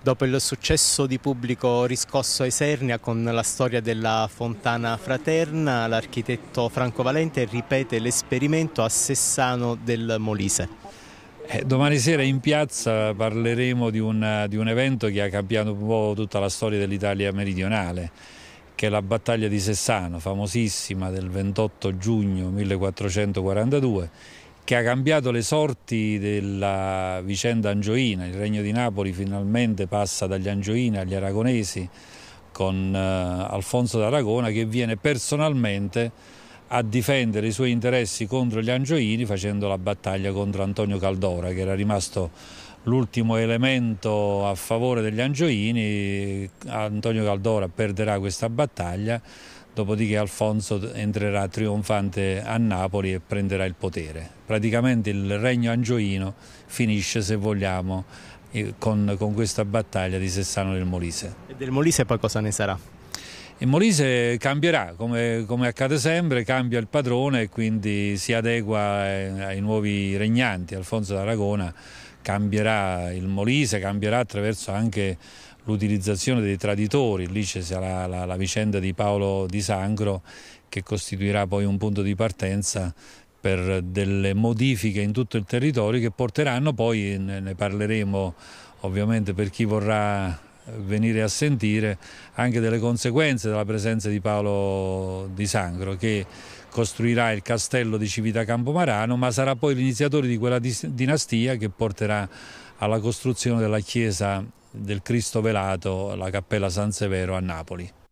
Dopo il successo di pubblico riscosso a Esernia con la storia della Fontana Fraterna, l'architetto Franco Valente ripete l'esperimento a Sessano del Molise. Eh, domani sera in piazza parleremo di, una, di un evento che ha cambiato un po' tutta la storia dell'Italia meridionale, che è la battaglia di Sessano, famosissima del 28 giugno 1442 che ha cambiato le sorti della vicenda angioina. Il Regno di Napoli finalmente passa dagli angioini agli aragonesi con eh, Alfonso d'Aragona che viene personalmente a difendere i suoi interessi contro gli angioini facendo la battaglia contro Antonio Caldora che era rimasto l'ultimo elemento a favore degli angioini. Antonio Caldora perderà questa battaglia dopodiché Alfonso entrerà trionfante a Napoli e prenderà il potere. Praticamente il regno angioino finisce, se vogliamo, con, con questa battaglia di Sessano del Molise. E del Molise poi cosa ne sarà? E Molise cambierà, come, come, accade sempre, cambia il padrone e quindi si adegua eh, ai nuovi regnanti. Alfonso d'Aragona cambierà il Molise, cambierà attraverso anche l'utilizzazione dei traditori, lì ci sarà la, la, la vicenda di Paolo Di Sangro che costituirà poi un punto di partenza per delle modifiche in tutto il territorio che porteranno poi, ne parleremo ovviamente per chi vorrà venire a sentire anche delle conseguenze della presenza di Paolo Di Sangro che costruirà il castello di Civita Campomarano ma sarà poi l'iniziatore di quella dinastia che porterà alla costruzione della chiesa del Cristo velato, la cappella San Severo a Napoli.